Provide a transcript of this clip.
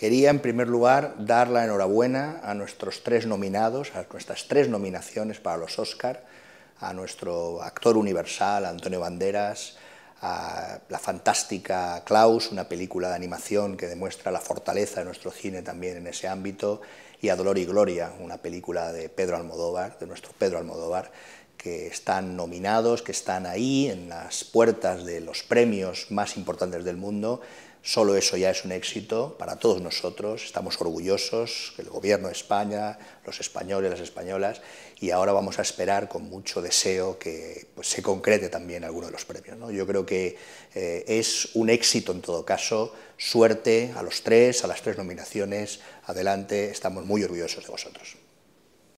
Quería, en primer lugar, dar la enhorabuena a nuestros tres nominados, a nuestras tres nominaciones para los Oscar, a nuestro actor universal, Antonio Banderas, a la fantástica Klaus, una película de animación que demuestra la fortaleza de nuestro cine también en ese ámbito, y a Dolor y Gloria, una película de Pedro Almodóvar, de nuestro Pedro Almodóvar, que están nominados, que están ahí en las puertas de los premios más importantes del mundo, solo eso ya es un éxito para todos nosotros, estamos orgullosos, el gobierno de España, los españoles, las españolas, y ahora vamos a esperar con mucho deseo que pues, se concrete también alguno de los premios. Yo creo que eh, es un éxito en todo caso, suerte a los tres, a las tres nominaciones, adelante, estamos muy orgullosos de vosotros.